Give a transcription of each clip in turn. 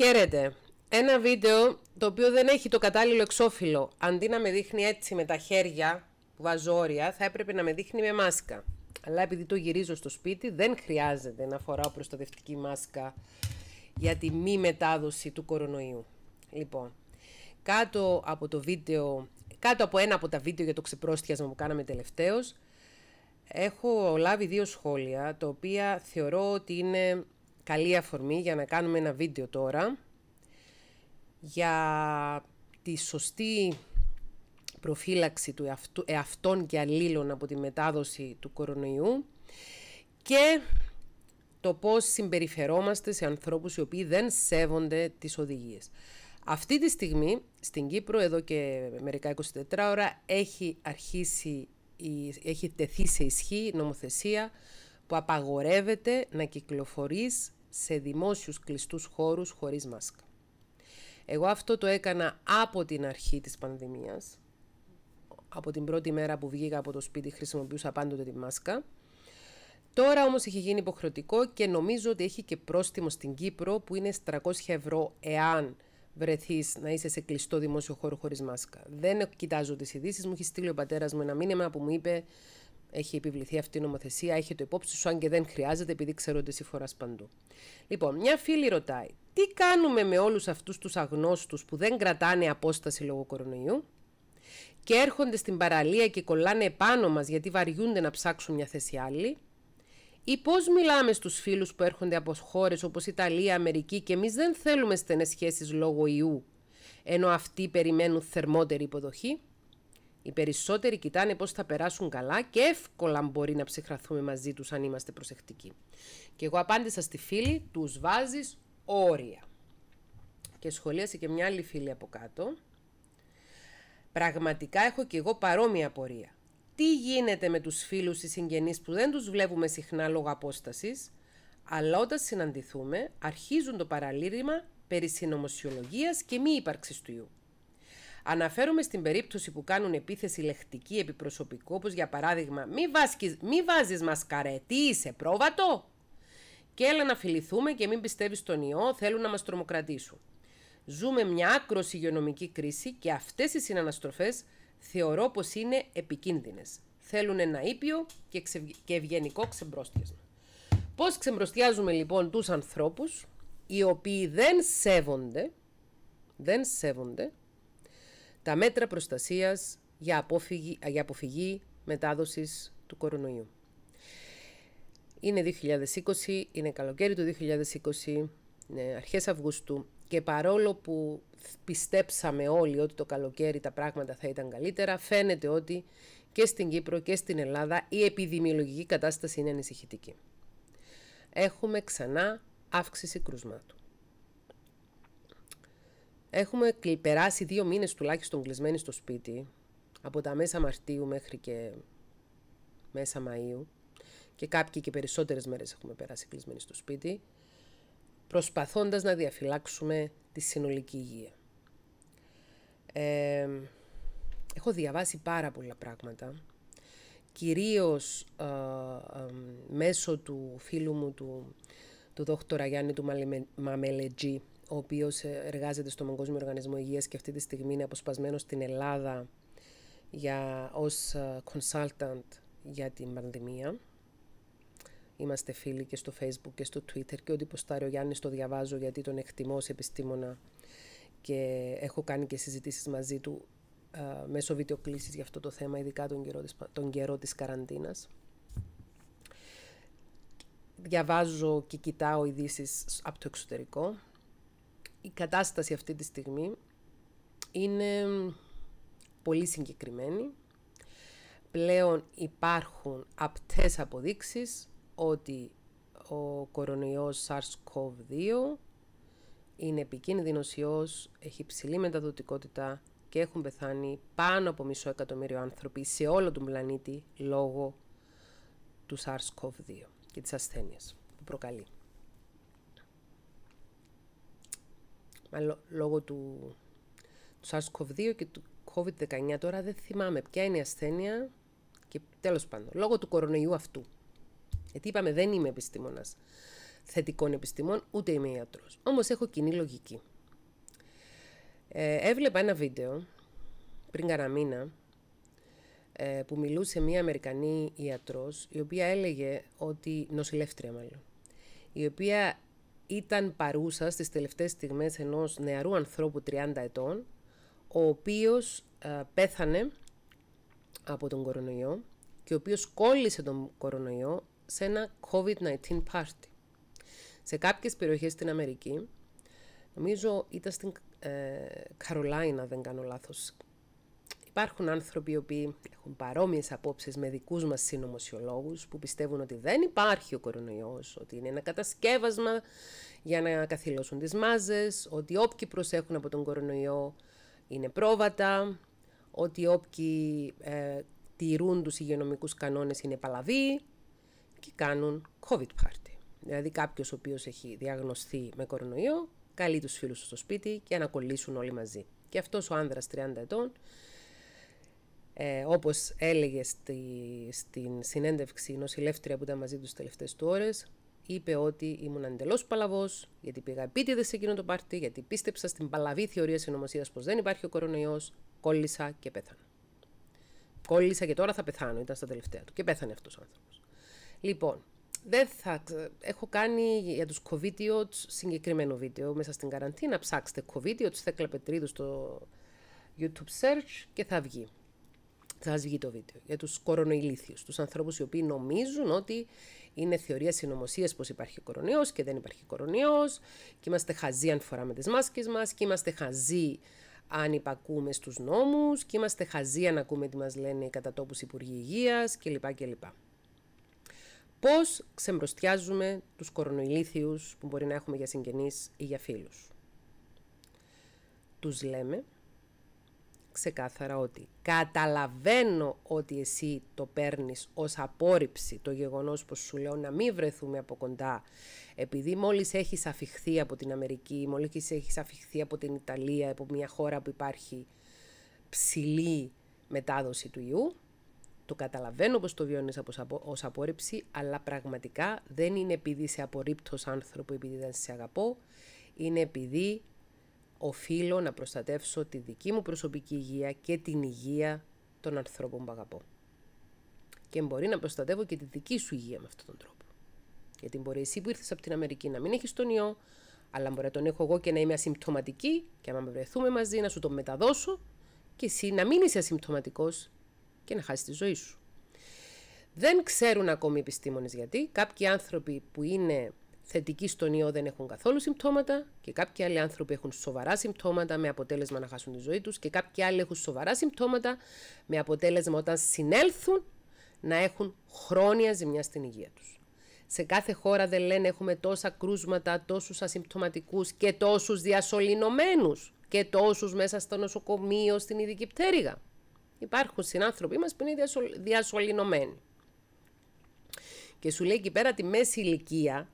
Χαίρετε. Ένα βίντεο το οποίο δεν έχει το κατάλληλο εξώφυλλο. Αντί να με δείχνει έτσι με τα χέρια που βάζω όρια, θα έπρεπε να με δείχνει με μάσκα. Αλλά επειδή το γυρίζω στο σπίτι, δεν χρειάζεται να φοράω προστατευτική μάσκα για τη μη μετάδοση του κορονοϊού. Λοιπόν, κάτω από το βίντεο, κάτω από ένα από τα βίντεο για το ξεπρόστιασμα που κάναμε τελευταίως, έχω λάβει δύο σχόλια, τα οποία θεωρώ ότι είναι καλή αφορμή για να κάνουμε ένα βίντεο τώρα για τη σωστή προφύλαξη του εαυτού, εαυτών και αλλήλων από τη μετάδοση του κορονοϊού και το πώς συμπεριφερόμαστε σε ανθρώπους οι οποίοι δεν σέβονται τις οδηγίες. Αυτή τη στιγμή στην Κύπρο εδώ και μερικά 24 ώρα έχει αρχίσει, έχει τεθεί σε ισχύ νομοθεσία που απαγορεύεται να κυκλοφορείς σε δημόσιους κλειστούς χώρους χωρίς μάσκα. Εγώ αυτό το έκανα από την αρχή της πανδημίας. Από την πρώτη μέρα που βγήκα από το σπίτι χρησιμοποιούσα πάντοτε τη μάσκα. Τώρα όμως έχει γίνει υποχρεωτικό και νομίζω ότι έχει και πρόστιμο στην Κύπρο που είναι 300 ευρώ εάν βρεθείς να είσαι σε κλειστό δημόσιο χώρο χωρίς μάσκα. Δεν κοιτάζω τις ειδήσεις. Μου έχει στείλει ο πατέρας μου ένα μήνυμα που μου είπε έχει επιβληθεί αυτή η νομοθεσία, έχει το υπόψη σου, αν και δεν χρειάζεται, επειδή ξέρω ότι εσύ φοράς παντού. Λοιπόν, μια φίλη ρωτάει, τι κάνουμε με όλους αυτούς τους αγνώστους που δεν κρατάνε απόσταση λόγω κορονοϊού και έρχονται στην παραλία και κολλάνε επάνω μας γιατί βαριούνται να ψάξουν μια θέση άλλη. Ή πώς μιλάμε στους φίλους που έρχονται από χώρες όπως Ιταλία, Αμερική και εμείς δεν θέλουμε στενές σχέσεις λόγω ιού, ενώ αυτοί περιμένουν θερμότερη υποδοχή. Οι περισσότεροι κοιτάνε πώς θα περάσουν καλά και εύκολα μπορεί να ψυχραθούμε μαζί τους αν είμαστε προσεκτικοί. Και εγώ απάντησα στη φίλη, τους βάζεις όρια. Και σχολίασε και μια άλλη φίλη από κάτω. Πραγματικά έχω και εγώ παρόμοια απορία. Τι γίνεται με τους φίλους ή συγγενείς που δεν τους βλέπουμε συχνά λόγω απόστασης, αλλά όταν συναντηθούμε αρχίζουν το παραλήρημα περί και μη ύπαρξης του ιού. Αναφέρομαι στην περίπτωση που κάνουν επίθεση λεχτική επί προσωπικού, όπως για παράδειγμα «Μη, βάσκεις, μη βάζεις μασκαρέ, τι είσαι, πρόβατο» και έλα να φιληθούμε και μην πιστεύεις στον ιό, θέλουν να μας τρομοκρατήσουν. Ζούμε μια άκρος υγειονομική κρίση και αυτές οι συναναστροφές θεωρώ πως είναι επικίνδυνες. Θέλουν ένα ήπιο και, ξευ... και ευγενικό ξεμπρόστιασμα. Πώς ξεμπροστιάζουμε λοιπόν τους ανθρώπους οι οποίοι δεν σέβονται, δεν σέβονται τα μέτρα προστασίας για αποφυγή, για αποφυγή μετάδοσης του κορονοϊού. Είναι 2020, είναι καλοκαίρι του 2020, είναι αρχές Αυγούστου και παρόλο που πιστέψαμε όλοι ότι το καλοκαίρι τα πράγματα θα ήταν καλύτερα, φαίνεται ότι και στην Κύπρο και στην Ελλάδα η επιδημιολογική κατάσταση είναι ανησυχητική. Έχουμε ξανά αύξηση κρουσμάτου. Έχουμε περάσει δύο μήνες τουλάχιστον κλεισμένοι στο σπίτι, από τα μέσα Μαρτίου μέχρι και μέσα Μαΐου και κάποιοι και περισσότερες μέρες έχουμε περάσει κλεισμένοι στο σπίτι, προσπαθώντας να διαφυλάξουμε τη συνολική υγεία. έχω διαβάσει πάρα πολλά πράγματα, κυρίως μέσω του φίλου μου, του, του δόκτωρα Γιάννη του Μαμελετζή, ο οποίος ε, εργάζεται στον Παγκόσμιο Οργανισμό Υγείας και αυτή τη στιγμή είναι αποσπασμένος στην Ελλάδα για, ως ε, consultant για την πανδημία. Είμαστε φίλοι και στο facebook και στο twitter και ό,τι ποστάρει ο Γιάννης το διαβάζω γιατί τον εκτιμώ ως επιστήμονα και έχω κάνει και συζητήσεις μαζί του α, ε, μέσω βιντεοκλήσεις για αυτό το θέμα, ειδικά τον καιρό της, τον καραντίνας. Διαβάζω και κοιτάω ειδήσεις από το εξωτερικό η κατάσταση αυτή τη στιγμή είναι πολύ συγκεκριμένη. Πλέον υπάρχουν απτές αποδείξεις ότι ο κορονοϊός SARS-CoV-2 είναι επικίνδυνος ιός, έχει υψηλή μεταδοτικότητα και έχουν πεθάνει πάνω από μισό εκατομμύριο άνθρωποι σε όλο τον πλανήτη λόγω του SARS-CoV-2 και της ασθένειας που προκαλεί. λόγω του, του SARS-CoV-2 και του COVID-19 τώρα δεν θυμάμαι ποια είναι η ασθένεια και τέλος πάντων, λόγω του κορονοϊού αυτού. Γιατί είπαμε δεν είμαι επιστήμονας θετικών επιστήμων, ούτε είμαι ιατρός. Όμως έχω κοινή λογική. Ε, έβλεπα ένα βίντεο πριν καραμίνα μήνα ε, που μιλούσε μία Αμερικανή ιατρός η οποία έλεγε ότι, νοσηλεύτρια μάλλον, η οποία ήταν παρούσα στις τελευταίες στιγμές ενός νεαρού ανθρώπου 30 ετών, ο οποίος ε, πέθανε από τον κορονοϊό και ο οποίος κόλλησε τον κορονοϊό σε ένα COVID-19 party. Σε κάποιες περιοχές στην Αμερική, νομίζω ήταν στην ε, Καρολάινα, δεν κάνω λάθος, Υπάρχουν άνθρωποι οι οποίοι έχουν παρόμοιες απόψεις με δικούς μας συνωμοσιολόγους που πιστεύουν ότι δεν υπάρχει ο κορονοϊός, ότι είναι ένα κατασκεύασμα για να καθυλώσουν τις μάζες, ότι όποιοι προσέχουν από τον κορονοϊό είναι πρόβατα, ότι όποιοι ε, τηρούν τους υγειονομικούς κανόνες είναι παλαβοί και κάνουν COVID party. Δηλαδή κάποιος ο οποίος έχει διαγνωστεί με κορονοϊό καλεί τους φίλους στο σπίτι και ανακολλήσουν όλοι μαζί. Και αυτός ο άνδρας 30 ετών ε, όπως έλεγε στη, στην συνέντευξη η νοσηλεύτρια που ήταν μαζί τους τους τελευταίες του ώρες, είπε ότι ήμουν εντελώς παλαβός, γιατί πήγα επίτηδες σε εκείνο το πάρτι, γιατί πίστεψα στην παλαβή θεωρία συνωμοσίας πως δεν υπάρχει ο κορονοϊός, κόλλησα και πέθανα. Κόλλησα και τώρα θα πεθάνω, ήταν στα τελευταία του. Και πέθανε αυτός ο άνθρωπος. Λοιπόν, δεν θα... έχω κάνει για τους κοβίτιοτς συγκεκριμένο βίντεο μέσα στην καραντίνα. Ψάξτε κοβίτιοτς, θα Πετρίδου στο YouTube search και θα βγει θα σας βγει το βίντεο, για τους κορονοϊλήθιους, τους ανθρώπους οι οποίοι νομίζουν ότι είναι θεωρία συνωμοσίας πως υπάρχει κορονοϊός και δεν υπάρχει κορονοϊός και είμαστε χαζοί αν φοράμε τις μάσκες μας και είμαστε χαζοί αν υπακούμε στους νόμους και είμαστε χαζοί αν ακούμε τι μας λένε οι κατατόπους Υπουργοί Υγείας κλπ. κλπ. Πώς ξεμπροστιάζουμε τους κορονοϊλήθιους που μπορεί να έχουμε για συγγενείς ή για φίλους. Τους λέμε ξεκάθαρα ότι καταλαβαίνω ότι εσύ το παίρνεις ως απόρριψη το γεγονός που σου λέω να μην βρεθούμε από κοντά επειδή μόλις έχεις αφιχθεί από την Αμερική, μόλις έχεις αφιχθεί από την Ιταλία, από μια χώρα που υπάρχει ψηλή μετάδοση του ιού, το καταλαβαίνω πως το βιώνεις ως απόρριψη, αλλά πραγματικά δεν είναι επειδή σε απορρίπτως άνθρωπο επειδή δεν σε αγαπώ, είναι επειδή οφείλω να προστατεύσω τη δική μου προσωπική υγεία και την υγεία των ανθρώπων που αγαπώ. Και μπορεί να προστατεύω και τη δική σου υγεία με αυτόν τον τρόπο. Γιατί μπορεί εσύ που ήρθες από την Αμερική να μην έχεις τον ιό, αλλά μπορεί να τον έχω εγώ και να είμαι ασυμπτωματική, και άμα βρεθούμε μαζί να σου τον μεταδώσω, και εσύ να μην είσαι ασυμπτωματικός και να χάσεις τη ζωή σου. Δεν ξέρουν ακόμη οι επιστήμονες γιατί. Κάποιοι άνθρωποι που είναι θετικοί στον ιό δεν έχουν καθόλου συμπτώματα και κάποιοι άλλοι άνθρωποι έχουν σοβαρά συμπτώματα με αποτέλεσμα να χάσουν τη ζωή τους και κάποιοι άλλοι έχουν σοβαρά συμπτώματα με αποτέλεσμα όταν συνέλθουν να έχουν χρόνια ζημιά στην υγεία τους. Σε κάθε χώρα δεν λένε έχουμε τόσα κρούσματα, τόσους ασυμπτωματικούς και τόσους διασωληνωμένους και τόσους μέσα στο νοσοκομείο, στην ειδική πτέρυγα. Υπάρχουν συνάνθρωποι μας που είναι διασωληνωμένοι. Και σου λέει εκεί πέρα τη μέση ηλικία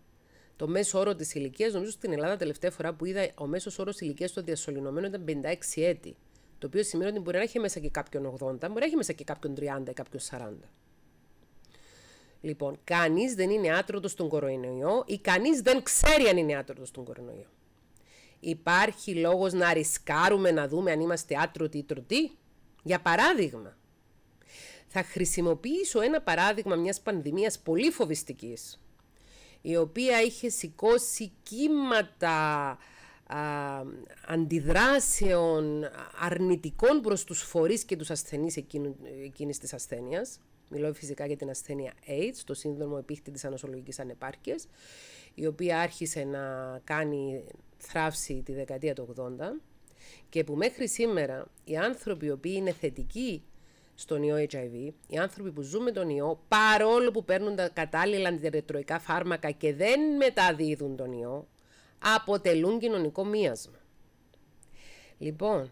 το μέσο όρο της ηλικίας, νομίζω στην Ελλάδα τελευταία φορά που είδα ο μέσος όρος ηλικίας των διασωληνωμένων ήταν 56 έτη. Το οποίο σημαίνει ότι μπορεί να έχει μέσα και κάποιον 80, μπορεί να έχει μέσα και κάποιον 30 ή κάποιον 40. Λοιπόν, κανείς δεν είναι άτρωτος στον κορονοϊό ή κανείς δεν ξέρει αν είναι άτρωτος στον κορονοϊό. Υπάρχει λόγος να ρισκάρουμε να δούμε αν είμαστε άτρωτοι ή τρωτοί. Για παράδειγμα, θα χρησιμοποιήσω ένα παράδειγμα μιας πανδημίας πολύ φοβιστικής η οποία είχε σηκώσει κύματα α, αντιδράσεων αρνητικών προς τους φορείς και τους ασθενείς εκείνου, εκείνης της ασθένειας. Μιλώ φυσικά για την ασθένεια AIDS, το σύνδρομο επίχτη ανοσολογικής ανεπάρκειας, η οποία άρχισε να κάνει θράψη τη δεκαετία του 80 και που μέχρι σήμερα οι άνθρωποι οι οποίοι είναι θετικοί στον ιό HIV, οι άνθρωποι που ζουν με τον ιό, παρόλο που παίρνουν τα κατάλληλα αντιρετροϊκά φάρμακα και δεν μεταδίδουν τον ιό, αποτελούν κοινωνικό μίασμα. Λοιπόν,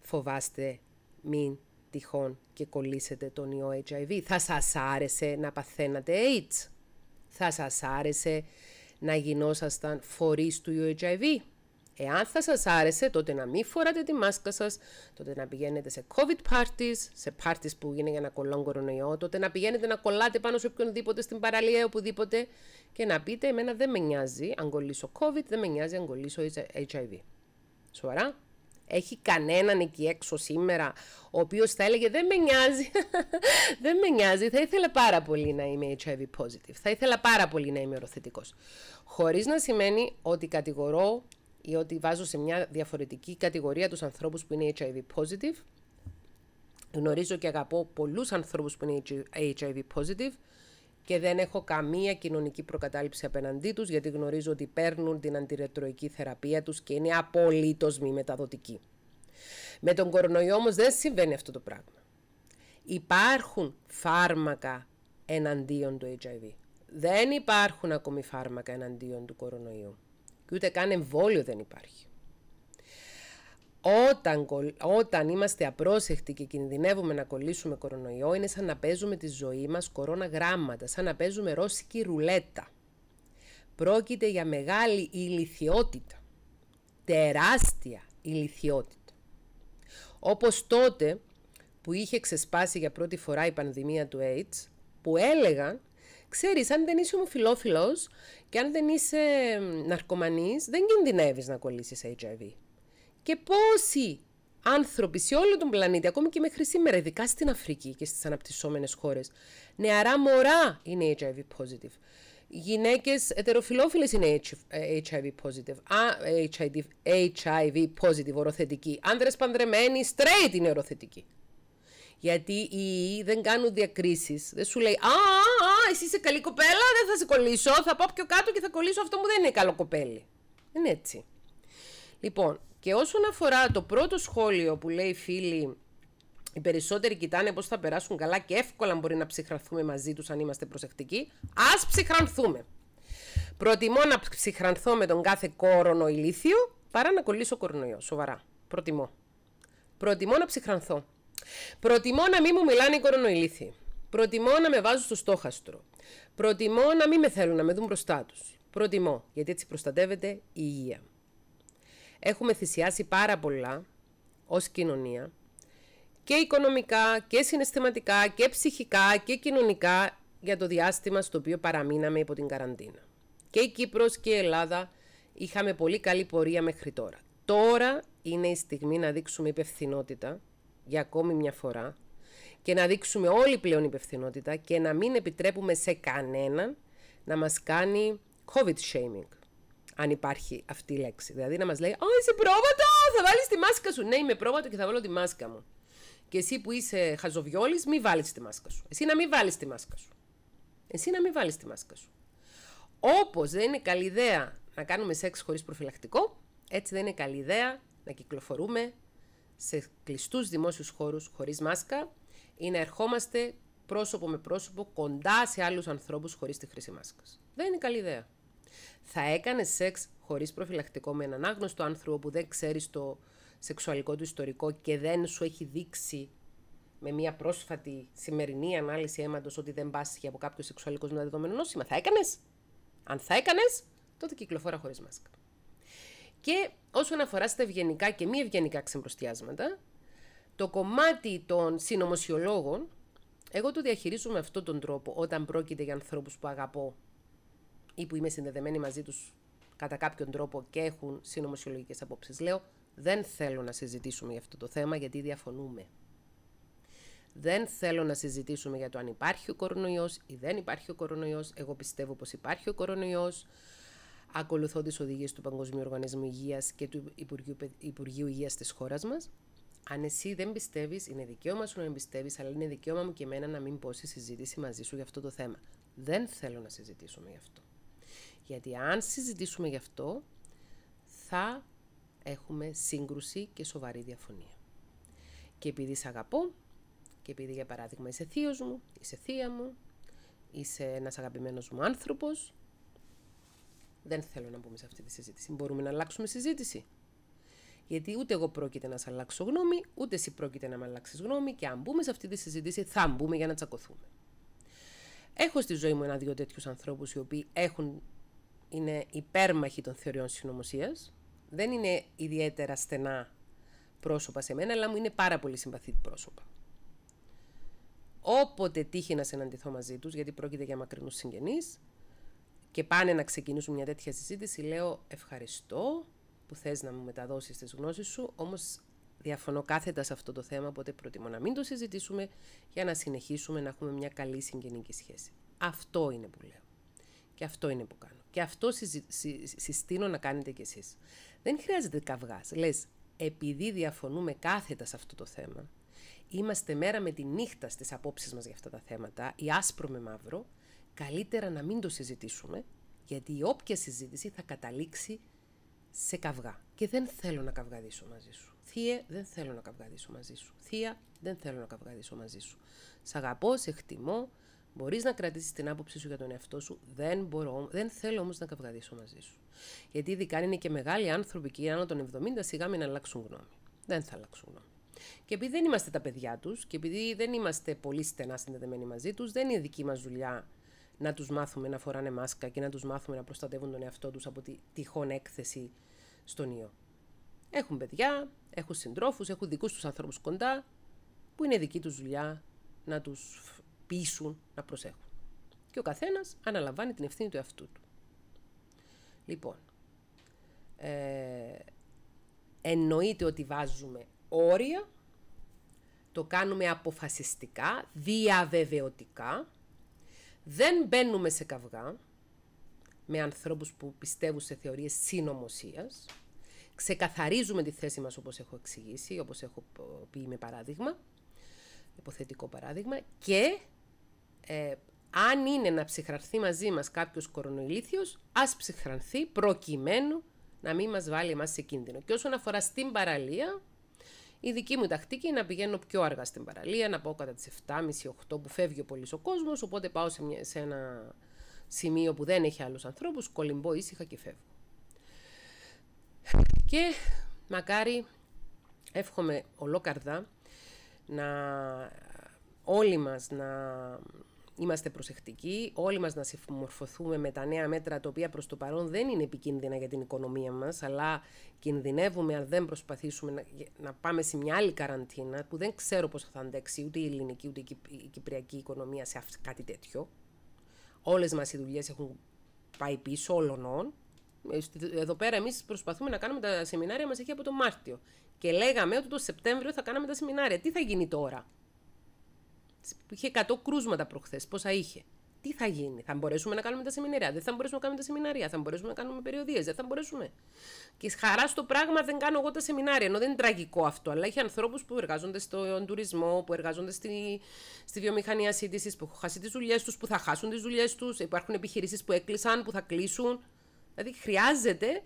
φοβάστε μην τυχόν και κολλήσετε τον ιό HIV. Θα σας άρεσε να παθαίνατε AIDS. Θα σας άρεσε να γινόσασταν φορείς του ιού HIV. Εάν θα σας άρεσε, τότε να μην φοράτε τη μάσκα σας, τότε να πηγαίνετε σε COVID parties, σε parties που είναι για να κολλών κορονοϊό, τότε να πηγαίνετε να κολλάτε πάνω σε οποιονδήποτε στην παραλία ή οπουδήποτε και να πείτε εμένα δεν με νοιάζει αν κολλήσω COVID, δεν με νοιάζει αν κολλήσω HIV. Σοβαρά. Έχει κανέναν εκεί έξω σήμερα ο οποίος θα έλεγε δεν με νοιάζει, δεν με νοιάζει, θα ήθελα πάρα πολύ να είμαι HIV positive, θα ήθελα πάρα πολύ να είμαι οροθετικός. Χωρίς να σημαίνει ότι κατηγορώ ή ότι βάζω σε μια διαφορετική κατηγορία τους ανθρώπους που είναι HIV positive. Γνωρίζω και αγαπώ πολλούς ανθρώπους που είναι HIV positive και δεν έχω καμία κοινωνική προκατάληψη απέναντί τους γιατί γνωρίζω ότι παίρνουν την αντιρετροϊκή θεραπεία τους και είναι απολύτως μη μεταδοτική. Με τον κορονοϊό όμως δεν συμβαίνει αυτό το πράγμα. Υπάρχουν φάρμακα εναντίον του HIV. Δεν υπάρχουν ακόμη φάρμακα εναντίον του κορονοϊού και ούτε καν εμβόλιο δεν υπάρχει. Όταν, όταν είμαστε απρόσεχτοι και κινδυνεύουμε να κολλήσουμε κορονοϊό, είναι σαν να παίζουμε τη ζωή μας κορώνα γράμματα, σαν να παίζουμε ρώσικη ρουλέτα. Πρόκειται για μεγάλη ηλικιότητα, τεράστια ηλικιότητα. Όπως τότε που είχε ξεσπάσει για πρώτη φορά η πανδημία του AIDS, που έλεγαν Ξέρεις, αν δεν είσαι ομοφιλόφιλος και αν δεν είσαι ναρκωμανής, δεν κινδυνεύεις να κολλήσεις HIV. Και πόσοι άνθρωποι σε όλο τον πλανήτη, ακόμη και μέχρι σήμερα, ειδικά στην Αφρική και στις αναπτυσσόμενες χώρες, νεαρά μωρά είναι HIV positive. Γυναίκες ετεροφιλόφιλες είναι HIV ε, positive, HIV, HIV positive, οροθετική. Άνδρες πανδρεμένοι, straight είναι οροθετική. Γιατί οι δεν κάνουν διακρίσεις. Δεν σου λέει «Α, εσύ είσαι καλή κοπέλα, δεν θα σε κολλήσω. Θα πάω πιο κάτω και θα κολλήσω αυτό μου δεν είναι καλό κοπέλι. Είναι έτσι. Λοιπόν, και όσον αφορά το πρώτο σχόλιο που λέει φίλοι, οι περισσότεροι κοιτάνε πώς θα περάσουν καλά και εύκολα μπορεί να ψυχρανθούμε μαζί τους αν είμαστε προσεκτικοί. Ας ψυχρανθούμε. Προτιμώ να ψυχρανθώ με τον κάθε κόρονο ηλίθιο παρά να κολλήσω κορονοϊό. Σοβαρά. Προτιμώ. Προτιμώ να ψυχρανθώ. Προτιμώ να μην μου μιλάνε οι κορονοϊλήθιοι. Προτιμώ να με βάζω στο στόχαστρο. Προτιμώ να μην με θέλουν να με δουν μπροστά τους. Προτιμώ, γιατί έτσι προστατεύεται η υγεία. Έχουμε θυσιάσει πάρα πολλά ως κοινωνία και οικονομικά και συναισθηματικά και ψυχικά και κοινωνικά για το διάστημα στο οποίο παραμείναμε υπό την καραντίνα. Και η Κύπρος και η Ελλάδα είχαμε πολύ καλή πορεία μέχρι τώρα. Τώρα είναι η στιγμή να δείξουμε υπευθυνότητα για ακόμη μια φορά και να δείξουμε όλη πλέον υπευθυνότητα και να μην επιτρέπουμε σε κανέναν να μας κάνει COVID shaming. Αν υπάρχει αυτή η λέξη. Δηλαδή να μας λέει «Ω, είσαι πρόβατος, θα βάλεις τη μάσκα σου». Ναι, είμαι πρόβατο και θα βάλω τη μάσκα μου. Και εσύ που είσαι χαζοβιόλης, μη βάλεις τη μάσκα σου. Εσύ να μην βάλεις τη μάσκα σου. Εσύ να μην βάλεις τη μάσκα σου. Όπως δεν είναι καλή ιδέα να κάνουμε σεξ χωρίς προφυλακτικό, έτσι δεν είναι καλή ιδέα να κυκλοφορούμε σε κλειστούς δημόσιους χώρους χωρίς μάσκα, ή να ερχόμαστε πρόσωπο με πρόσωπο κοντά σε άλλους ανθρώπους χωρίς τη χρήση μάσκας. Δεν είναι καλή ιδέα. Θα έκανε σεξ χωρίς προφυλακτικό με έναν άγνωστο άνθρωπο που δεν ξέρεις το σεξουαλικό του ιστορικό και δεν σου έχει δείξει με μια πρόσφατη σημερινή ανάλυση αίματος ότι δεν πάσχει από κάποιο σεξουαλικό μεταδεδομένο νόσημα. Θα έκανες. Αν θα έκανες, τότε κυκλοφορά χωρίς μάσκα. Και όσον αφορά στα ευγενικά και μη ευγενικά ξεμπροστιάσματα, το κομμάτι των συνωμοσιολόγων, εγώ το διαχειρίζω με αυτόν τον τρόπο όταν πρόκειται για ανθρώπους που αγαπώ ή που είμαι συνδεδεμένη μαζί τους κατά κάποιον τρόπο και έχουν συνωμοσιολογικές απόψεις. Λέω, δεν θέλω να συζητήσουμε για αυτό το θέμα γιατί διαφωνούμε. Δεν θέλω να συζητήσουμε για το αν υπάρχει ο κορονοϊός ή δεν υπάρχει ο κορονοϊός. Εγώ πιστεύω πως υπάρχει ο κορονοϊός. Ακολουθώ τις οδηγίες του Παγκοσμίου Οργανισμού Υγείας και του Υπουργείου, Υγεία Υγείας της χώρας αν εσύ δεν πιστεύεις, είναι δικαίωμα σου να μην πιστεύεις, αλλά είναι δικαίωμα μου και εμένα να μην πω στη συζήτηση μαζί σου για αυτό το θέμα. Δεν θέλω να συζητήσουμε γι' αυτό. Γιατί αν συζητήσουμε γι' αυτό, θα έχουμε σύγκρουση και σοβαρή διαφωνία. Και επειδή σε αγαπώ, και επειδή για παράδειγμα είσαι θείος μου, είσαι θεία μου, είσαι ένας αγαπημένος μου άνθρωπος, δεν θέλω να μπούμε σε αυτή τη συζήτηση. Μπορούμε να αλλάξουμε συζήτηση. Γιατί ούτε εγώ πρόκειται να σε αλλάξω γνώμη, ούτε εσύ πρόκειται να με αλλάξεις γνώμη και αν μπούμε σε αυτή τη συζήτηση, θα μπούμε για να τσακωθούμε. Έχω στη ζωή μου ένα-δύο τέτοιους ανθρώπους οι οποίοι έχουν, είναι υπέρμαχοι των θεωριών συνωμοσίας. Δεν είναι ιδιαίτερα στενά πρόσωπα σε μένα, αλλά μου είναι πάρα πολύ συμπαθή πρόσωπα. Όποτε τύχει να συναντηθώ μαζί τους, γιατί πρόκειται για μακρινούς συγγενείς, και πάνε να ξεκινήσουν μια τέτοια συζήτηση, λέω ευχαριστώ, που θες να μου μεταδώσεις τις γνώσεις σου, όμως διαφωνώ κάθετα σε αυτό το θέμα, οπότε προτιμώ να μην το συζητήσουμε για να συνεχίσουμε να έχουμε μια καλή συγγενική σχέση. Αυτό είναι που λέω. Και αυτό είναι που κάνω. Και αυτό συ... συστήνω να κάνετε κι εσείς. Δεν χρειάζεται καυγάς. Λες, επειδή διαφωνούμε κάθετα σε αυτό το θέμα, είμαστε μέρα με τη νύχτα στις απόψεις μας για αυτά τα θέματα, ή άσπρο με μαύρο, καλύτερα να μην το συζητήσουμε, γιατί η όποια συζήτηση θα καταλήξει σε καυγά. Και δεν θέλω να καυγαδίσω μαζί σου. Θεία, δεν θέλω να καυγαδίσω μαζί σου. Θεία, δεν θέλω να καυγαδίσω μαζί σου. Σ' αγαπώ, σε χτιμώ. Μπορείς να κρατήσεις την άποψή σου για τον εαυτό σου. Δεν, μπορώ, δεν θέλω όμως να καυγαδίσω μαζί σου. Γιατί ειδικά είναι και μεγάλοι άνθρωποι και άνω των 70, σιγά μην αλλάξουν γνώμη. Δεν θα αλλάξουν γνώμη. Και επειδή δεν είμαστε τα παιδιά τους και επειδή δεν είμαστε πολύ στενά συνδεδεμένοι μαζί τους, δεν είναι δική μας δουλειά να τους μάθουμε να φοράνε μάσκα και να τους μάθουμε να προστατεύουν τον εαυτό τους από τη τυχόν έκθεση στον ιό. Έχουν παιδιά, έχουν συντρόφους, έχουν δικούς τους ανθρώπους κοντά, που είναι δική τους δουλειά να τους πείσουν να προσέχουν. Και ο καθένας αναλαμβάνει την ευθύνη του εαυτού του. Λοιπόν, ε, εννοείται ότι βάζουμε όρια, το κάνουμε αποφασιστικά, διαβεβαιωτικά, δεν μπαίνουμε σε καυγά με ανθρώπους που πιστεύουν σε θεωρίες συνωμοσίας. Ξεκαθαρίζουμε τη θέση μας όπως έχω εξηγήσει, όπως έχω πει με παράδειγμα, υποθετικό παράδειγμα, και ε, αν είναι να ψυχρανθεί μαζί μας κάποιος κορονοϊλήθιος, ας ψυχρανθεί προκειμένου να μην μας βάλει εμάς σε κίνδυνο. Και όσον αφορά στην παραλία, η δική μου τακτική είναι να πηγαίνω πιο αργά στην παραλία, να πάω κατά τις 7.30-8 που φεύγει ο πολύς ο κόσμος, οπότε πάω σε, μια, σε ένα σημείο που δεν έχει άλλους ανθρώπους, κολυμπώ ήσυχα και φεύγω. Και μακάρι εύχομαι ολόκαρδα να όλοι μας να είμαστε προσεκτικοί, όλοι μας να συμμορφωθούμε με τα νέα μέτρα τα οποία προς το παρόν δεν είναι επικίνδυνα για την οικονομία μας, αλλά κινδυνεύουμε αν δεν προσπαθήσουμε να, να πάμε σε μια άλλη καραντίνα που δεν ξέρω πώς θα αντέξει ούτε η ελληνική ούτε η κυπριακή οικονομία σε κάτι τέτοιο. Όλες μας οι δουλειές έχουν πάει πίσω όλων. Εδώ πέρα εμείς προσπαθούμε να κάνουμε τα σεμινάρια μας εκεί από τον Μάρτιο. Και λέγαμε ότι το Σεπτέμβριο θα κάναμε τα σεμινάρια. Τι θα γίνει τώρα που Είχε 100 κρούσματα προχθές. Πόσα είχε. Τι θα γίνει, θα μπορέσουμε να κάνουμε τα σεμινάρια, δεν θα μπορέσουμε να κάνουμε τα σεμινάρια, θα μπορέσουμε να κάνουμε περιοδίες, δεν θα μπορέσουμε. Και χαρά στο πράγμα δεν κάνω εγώ τα σεμινάρια, ενώ δεν είναι τραγικό αυτό. Αλλά έχει ανθρώπους που εργάζονται στον τουρισμό, που εργάζονται στη, στη βιομηχανία σύντησης, που έχουν χάσει τις δουλειές τους, που θα χάσουν τις δουλειές τους. Υπάρχουν επιχειρήσεις που έκλεισαν, που θα κλείσουν. Δηλαδή χρειάζεται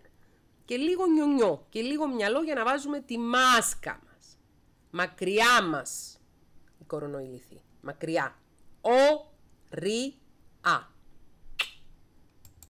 και λίγο νιονιό και λίγο μυαλό για να βάζουμε τη μάσκα μας. Μακριά μας η Mas criar. O, ri, a.